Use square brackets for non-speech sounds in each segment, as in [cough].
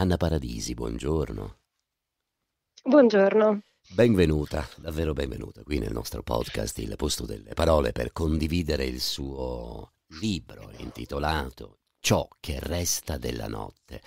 Anna Paradisi, buongiorno. Buongiorno. Benvenuta, davvero benvenuta qui nel nostro podcast Il posto delle parole per condividere il suo libro intitolato Ciò che resta della notte.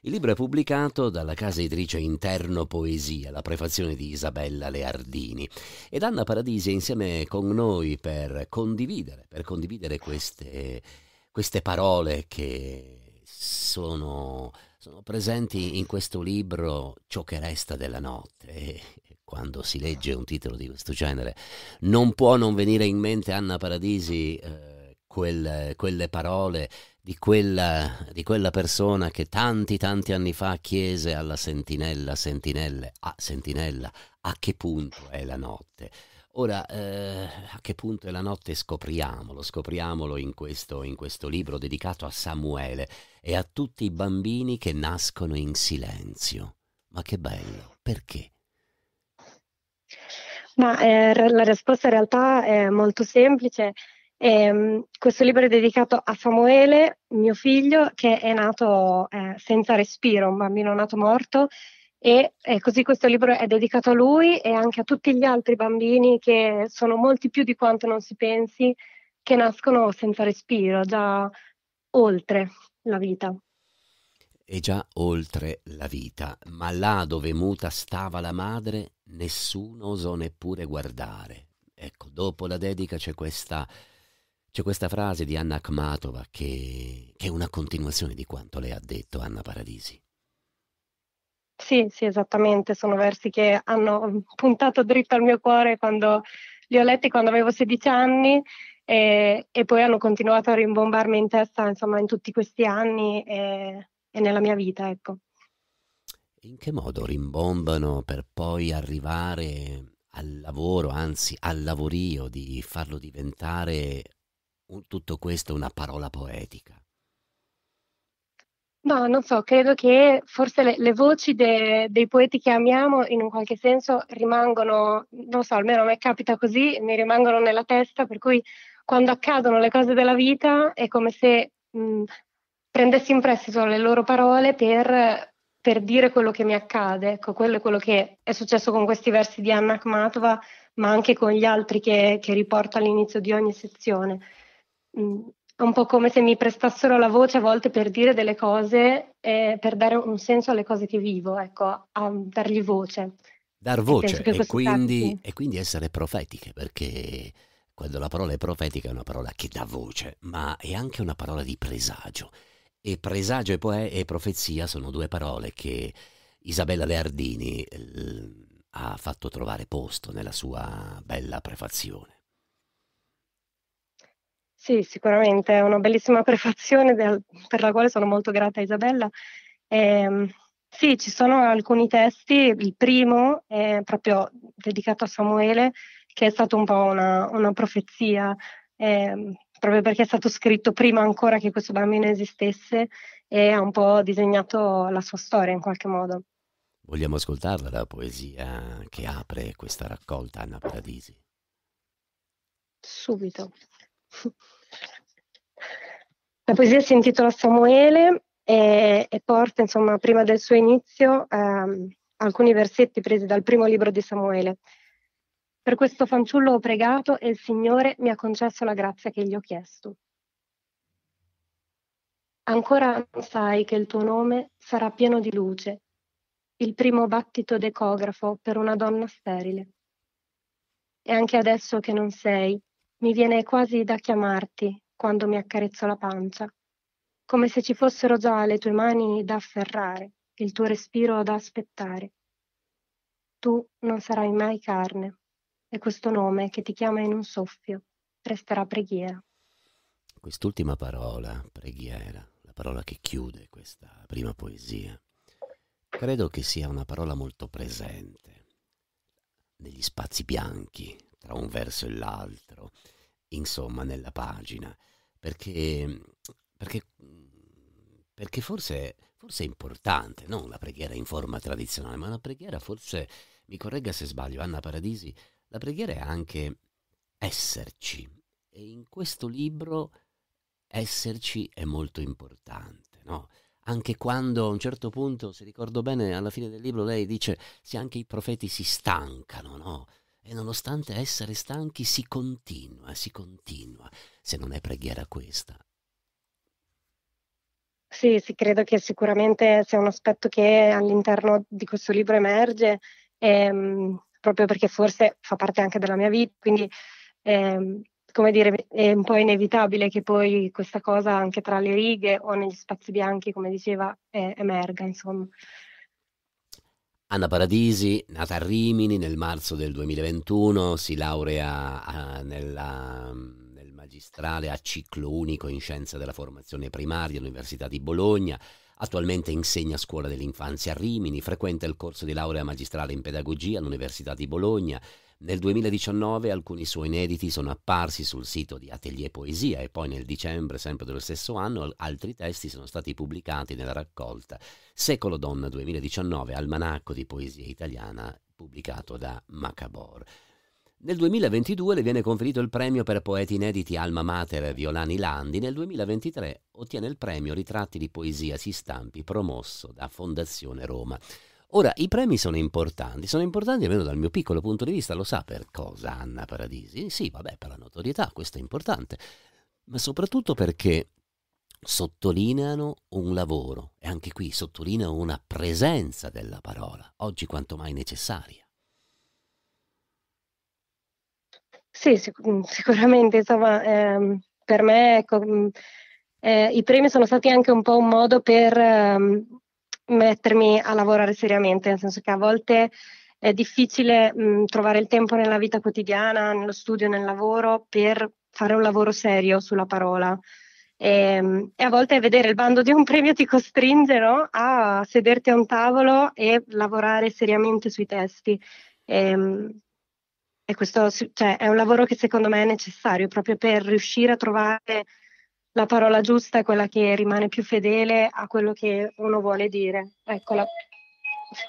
Il libro è pubblicato dalla casa editrice Interno Poesia, la prefazione di Isabella Leardini. Ed Anna Paradisi è insieme con noi per condividere, per condividere queste, queste parole che sono sono presenti in questo libro ciò che resta della notte. Quando si legge un titolo di questo genere, non può non venire in mente Anna Paradisi eh, quel, quelle parole di quella, di quella, persona che tanti tanti anni fa chiese alla sentinella, sentinelle, a sentinella, a che punto è la notte? Ora, eh, a che punto è la notte scopriamolo, scopriamolo in questo, in questo libro dedicato a Samuele e a tutti i bambini che nascono in silenzio. Ma che bello, perché? Ma eh, la risposta in realtà è molto semplice. Eh, questo libro è dedicato a Samuele, mio figlio, che è nato eh, senza respiro, un bambino nato morto e eh, così questo libro è dedicato a lui e anche a tutti gli altri bambini che sono molti più di quanto non si pensi, che nascono senza respiro, già oltre la vita. E già oltre la vita, ma là dove muta stava la madre, nessuno osò neppure guardare. Ecco, dopo la dedica c'è questa, c'è questa frase di Anna Akhmatova che, che è una continuazione di quanto lei ha detto, Anna Paradisi. Sì, sì, esattamente, sono versi che hanno mm, puntato dritto al mio cuore quando li ho letti quando avevo 16 anni e, e poi hanno continuato a rimbombarmi in testa, insomma, in tutti questi anni e, e nella mia vita, ecco. In che modo rimbombano per poi arrivare al lavoro, anzi al lavorio, di farlo diventare un, tutto questo una parola poetica? No, non so, credo che forse le, le voci de, dei poeti che amiamo in un qualche senso rimangono, non so, almeno a me capita così, mi rimangono nella testa, per cui quando accadono le cose della vita è come se mh, prendessi in prestito le loro parole per, per, dire quello che mi accade. Ecco, quello è quello che è successo con questi versi di Anna Akhmatova, ma anche con gli altri che, che riporto all'inizio di ogni sezione. Mh, è un po' come se mi prestassero la voce a volte per dire delle cose, eh, per dare un senso alle cose che vivo, ecco, a dargli voce. Dar voce e, e, quindi, e quindi essere profetiche, perché quando la parola è profetica è una parola che dà voce, ma è anche una parola di presagio. E presagio e, poe- e profezia sono due parole che Isabella Leardini eh, ha fatto trovare posto nella sua bella prefazione. Sì, sicuramente è una bellissima [laughs] prefazione del, per la quale sono molto grata a Isabella. Eh, sì, ci sono alcuni testi, il primo è proprio dedicato a Samuele, che è stato un po' una, una profezia, eh, proprio perché è stato scritto prima ancora che questo bambino esistesse e ha un po' disegnato la sua storia in qualche modo. Vogliamo ascoltarla la poesia che apre questa raccolta, Anna Paradisi? Subito. La poesia si intitola Samuele e, e porta, insomma, prima del suo inizio, ehm, alcuni versetti presi dal primo libro di Samuele. Per questo fanciullo ho pregato e il Signore mi ha concesso la grazia che gli ho chiesto. Ancora sai che il tuo nome sarà pieno di luce, il primo battito d'ecografo per una donna sterile. E anche adesso che non sei, mi viene quasi da chiamarti quando mi accarezzo la pancia, come se ci fossero già le tue mani da afferrare, il tuo respiro da aspettare. Tu non sarai mai carne e questo nome che ti chiama in un soffio resterà preghiera. Quest'ultima parola, preghiera, la parola che chiude questa prima poesia, credo che sia una parola molto presente negli spazi bianchi tra un verso e l'altro, insomma, nella pagina, perché, perché, perché forse, forse, è importante, non la preghiera in forma tradizionale, ma la preghiera forse, mi corregga se sbaglio, Anna Paradisi, la preghiera è anche esserci e in questo libro esserci è molto importante, no? anche quando a un certo punto, se ricordo bene, alla fine del libro lei dice, sì, anche i profeti si stancano, no? e nonostante essere stanchi si continua, si continua, se non è preghiera questa. Sì, sì, credo che sicuramente sia un aspetto che all'interno di questo libro emerge, ehm, proprio perché forse fa parte anche della mia vita, quindi ehm, come dire, è un po' inevitabile che poi questa cosa anche tra le righe o negli spazi bianchi, come diceva, eh, emerga, insomma. Anna Paradisi, nata a Rimini nel marzo del 2021, si laurea ah, nella, nel magistrale a ciclo unico in scienza della formazione primaria all'Università di Bologna. Attualmente insegna a scuola dell'infanzia a Rimini, frequenta il corso di laurea magistrale in pedagogia all'Università di Bologna nel 2019 alcuni suoi inediti sono apparsi sul sito di Atelier Poesia e poi nel dicembre sempre dello stesso anno altri testi sono stati pubblicati nella raccolta Secolo Donna 2019, almanacco di poesia italiana pubblicato da Macabor. Nel 2022 le viene conferito il premio per poeti inediti Alma Mater Violani Landi, nel 2023 ottiene il premio Ritratti di poesia si stampi promosso da Fondazione Roma. Ora, i premi sono importanti, sono importanti almeno dal mio piccolo punto di vista, lo sa per cosa Anna Paradisi? Sì, vabbè, per la notorietà, questo è importante, ma soprattutto perché sottolineano un lavoro e anche qui sottolineano una presenza della parola, oggi quanto mai necessaria. Sì, sic- mm, sicuramente, insomma, ehm, per me ecco, mm, eh, i premi sono stati anche un po' un modo per ehm, mettermi a lavorare seriamente, nel senso che a volte è difficile mh, trovare il tempo nella vita quotidiana, nello studio, nel lavoro, per fare un lavoro serio sulla parola. E, ehm, e a volte vedere il bando di un premio ti costringe no? a sederti a un tavolo e lavorare seriamente sui testi. E, ehm, e questo cioè, è un lavoro che secondo me è necessario proprio per riuscire a trovare la parola giusta è quella che rimane più fedele a quello che uno vuole dire. Eccola.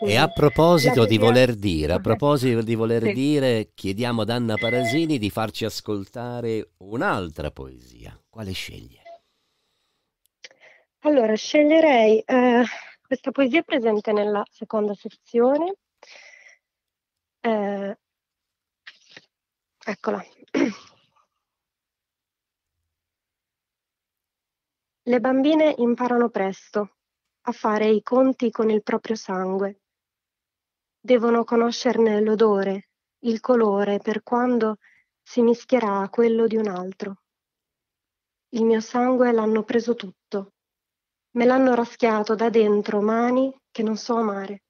E a proposito di voler dire, a proposito di voler sì. dire, chiediamo ad Anna Parasini di farci ascoltare un'altra poesia. Quale sceglie? Allora, sceglierei eh, questa poesia presente nella seconda sezione. Eh, eccola. [clears throat] Le bambine imparano presto a fare i conti con il proprio sangue. Devono conoscerne l'odore, il colore, per quando si mischierà a quello di un altro. Il mio sangue l'hanno preso tutto. Me l'hanno raschiato da dentro mani che non so amare.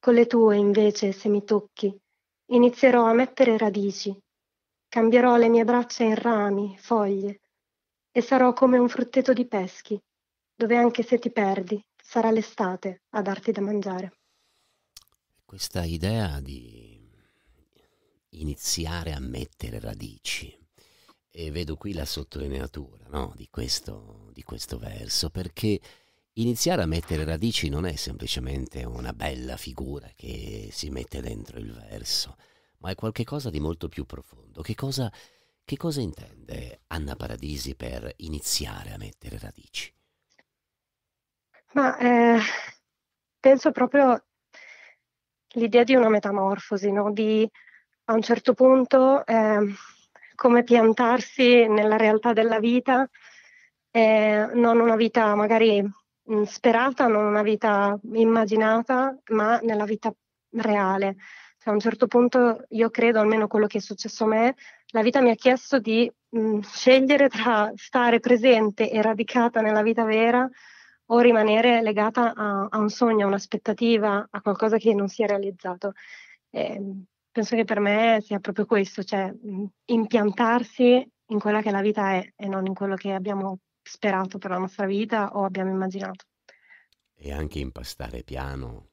Con le tue, invece, se mi tocchi, inizierò a mettere radici. Cambierò le mie braccia in rami, foglie e sarò come un frutteto di peschi, dove anche se ti perdi, sarà l'estate a darti da mangiare. Questa idea di iniziare a mettere radici, e vedo qui la sottolineatura no, di, questo, di questo verso, perché iniziare a mettere radici non è semplicemente una bella figura che si mette dentro il verso, ma è qualcosa di molto più profondo. Che cosa che cosa intende Anna Paradisi per iniziare a mettere radici? Ma eh, penso proprio l'idea di una metamorfosi, no? di a un certo punto eh, come piantarsi nella realtà della vita, eh, non una vita magari mh, mm, sperata, non una vita immaginata, ma nella vita reale. Cioè, a un certo punto io credo, almeno quello che è successo a me, la vita mi ha chiesto di mh, mm, scegliere tra stare presente e radicata nella vita vera o rimanere legata a, a un sogno, a un'aspettativa, a qualcosa che non si è realizzato. E, ehm, penso che per me sia proprio questo, cioè mh, mm, impiantarsi in quella che la vita è e non in quello che abbiamo sperato per la nostra vita o abbiamo immaginato. E anche impastare piano,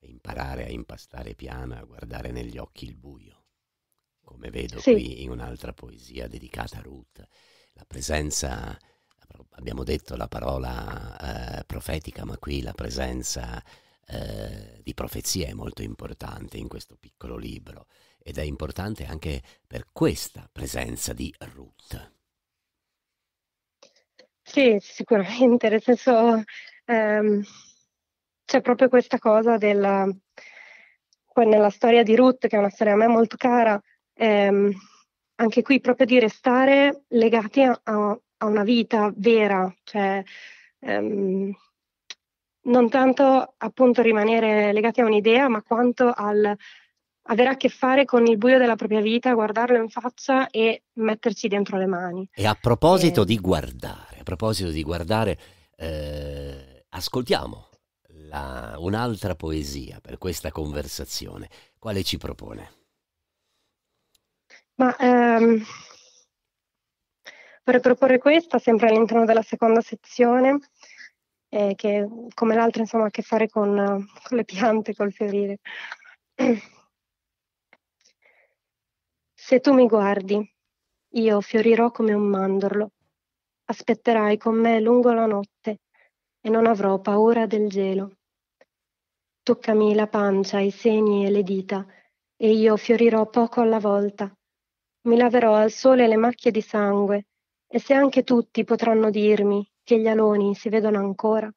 imparare a impastare piano, a guardare negli occhi il buio come vedo sì. qui in un'altra poesia dedicata a Ruth, la presenza, abbiamo detto la parola eh, profetica, ma qui la presenza eh, di profezia è molto importante in questo piccolo libro ed è importante anche per questa presenza di Ruth. Sì, sicuramente, nel senso ehm, c'è proprio questa cosa della, nella storia di Ruth, che è una storia a me molto cara, ehm, anche qui proprio di restare legati a, a una vita vera, cioè ehm, non tanto appunto rimanere legati a un'idea, ma quanto al avere a che fare con il buio della propria vita, guardarlo in faccia e metterci dentro le mani. E a proposito eh. di guardare, a proposito di guardare, eh, ascoltiamo la, un'altra poesia per questa conversazione. Quale ci propone? Ma ehm, vorrei proporre questa sempre all'interno della seconda sezione, eh, che come l'altra insomma ha a che fare con, con le piante, col fiorire. [clears throat] Se tu mi guardi, io fiorirò come un mandorlo. Aspetterai con me lungo la notte e non avrò paura del gelo. Toccami la pancia, i segni e le dita, e io fiorirò poco alla volta mi laverò al sole le macchie di sangue, e se anche tutti potranno dirmi che gli aloni si vedono ancora,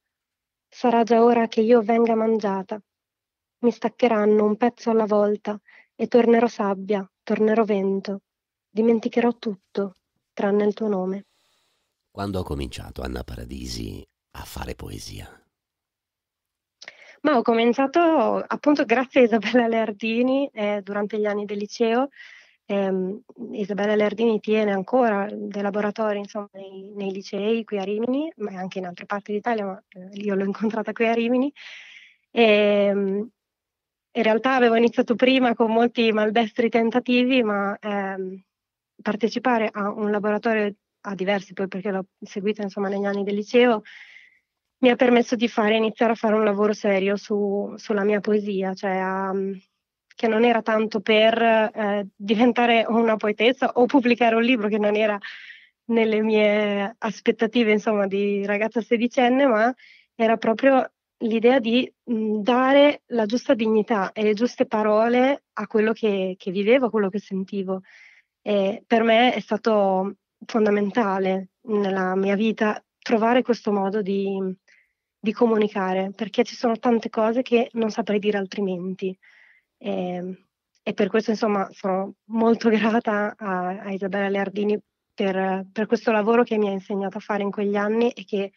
sarà già ora che io venga mangiata. Mi staccheranno un pezzo alla volta e tornerò sabbia, tornerò vento. Dimenticherò tutto, tranne il tuo nome. Quando ho cominciato, Anna Paradisi, a fare poesia? Ma ho cominciato appunto grazie a Isabella Leardini eh, durante gli anni del liceo ehm, Isabella Lerdini tiene ancora dei laboratori insomma, nei, nei, licei qui a Rimini, ma anche in altre parti d'Italia, ma eh, io l'ho incontrata qui a Rimini. E, ehm, in realtà avevo iniziato prima con molti maldestri tentativi, ma ehm, partecipare a un laboratorio, a diversi poi perché l'ho seguita insomma negli anni del liceo, mi ha permesso di fare, iniziare a fare un lavoro serio su, sulla mia poesia, cioè a, ehm, che non era tanto per eh, diventare una poetessa o pubblicare un libro che non era nelle mie aspettative, insomma, di ragazza sedicenne, ma era proprio l'idea di dare la giusta dignità e le giuste parole a quello che, che vivevo, a quello che sentivo. E per me è stato fondamentale nella mia vita trovare questo modo di, di comunicare, perché ci sono tante cose che non saprei dire altrimenti. E, ehm, e per questo, insomma, sono molto [laughs] grata a, a Isabella Leardini per, per, questo lavoro che mi ha insegnato a fare in quegli anni e che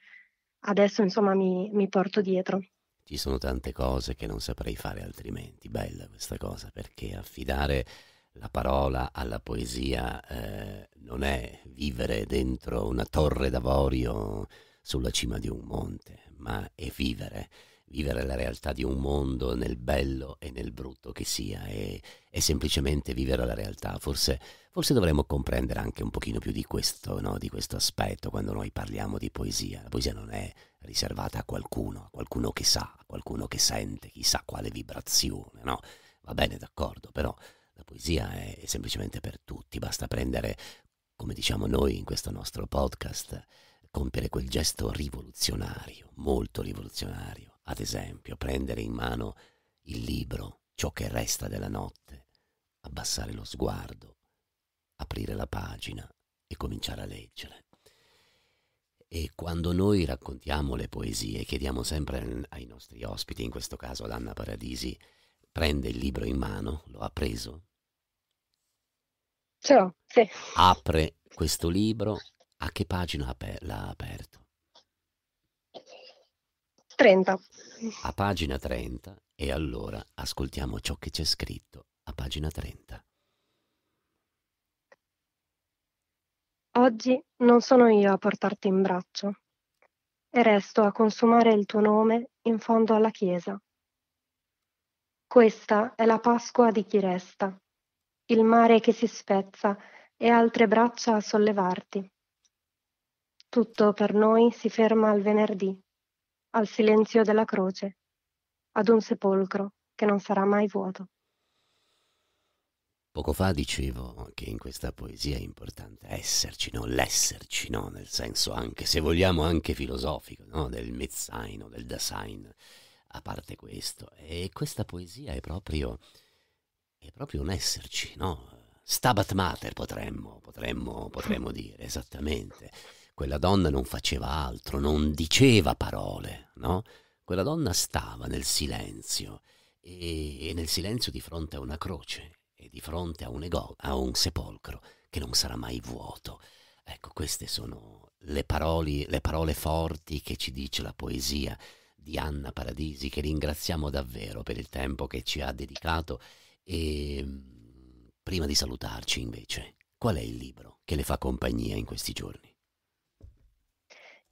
adesso, insomma, mi, mi porto dietro ci sono tante cose che non saprei fare altrimenti. Bella questa cosa perché affidare la parola alla poesia eh, non è vivere dentro una torre d'avorio sulla cima di un monte, ma è vivere vivere la realtà di un mondo nel bello e nel brutto che sia è, e semplicemente vivere la realtà. Forse, forse, dovremmo comprendere anche un pochino più di questo, no? di questo aspetto quando noi parliamo di poesia. La poesia non è riservata a qualcuno, a qualcuno che sa, a qualcuno che sente chissà quale vibrazione, no? Va bene, d'accordo, però la poesia è semplicemente per tutti, basta prendere, come diciamo noi in questo nostro podcast, compiere quel gesto rivoluzionario, molto rivoluzionario ad esempio, prendere in mano il libro, ciò che resta della notte, abbassare lo sguardo, aprire la pagina e cominciare a leggere. E quando noi raccontiamo le poesie, chiediamo sempre ai nostri ospiti, in questo caso ad Anna Paradisi, prende il libro in mano, lo ha preso? Ciao, sì. Apre questo libro, a che pagina l'ha aperto? 30. A pagina 30 e allora ascoltiamo ciò che c'è scritto a pagina 30. Oggi non sono io a portarti in braccio e resto a consumare il tuo nome in fondo alla Chiesa. Questa è la Pasqua di chi resta, il mare che si spezza e altre braccia a sollevarti. Tutto per noi si ferma al venerdì al silenzio della croce, ad un sepolcro che non sarà mai vuoto. Poco fa dicevo che in questa poesia è importante esserci, no? L'esserci, no? Nel senso anche, se vogliamo, anche filosofico, no? Del mezzaino, del design, a parte questo. E questa poesia è proprio, è proprio un esserci, no? Stabat mater potremmo, potremmo, potremmo dire, esattamente. Quella donna non faceva altro, non diceva parole, no? Quella donna stava nel silenzio e, e nel silenzio di fronte a una croce e di fronte a un, ego, a un sepolcro che non sarà mai vuoto. Ecco, queste sono le parole, le parole forti che ci dice la poesia di Anna Paradisi, che ringraziamo davvero per il tempo che ci ha dedicato. E ehm, prima di salutarci, invece, qual è il libro che le fa compagnia in questi giorni?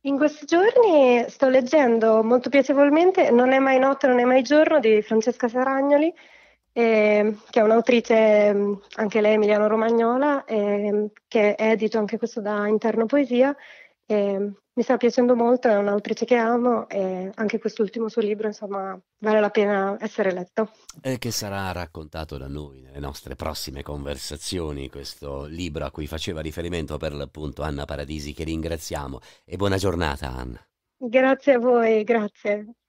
In questi giorni sto leggendo molto piacevolmente Non è mai notte, non è mai giorno di Francesca Saragnoli, eh, che è un'autrice, ehm, anche lei emiliano-romagnola, eh, che è edito anche questo da Interno Poesia, e ehm, mi sta piacendo molto, è un'autrice che amo e anche quest'ultimo suo libro, insomma, vale la pena essere letto. E che sarà raccontato da noi nelle nostre prossime conversazioni, questo libro a cui faceva riferimento per l'appunto Anna Paradisi, che ringraziamo e buona giornata Anna. Grazie a voi, grazie.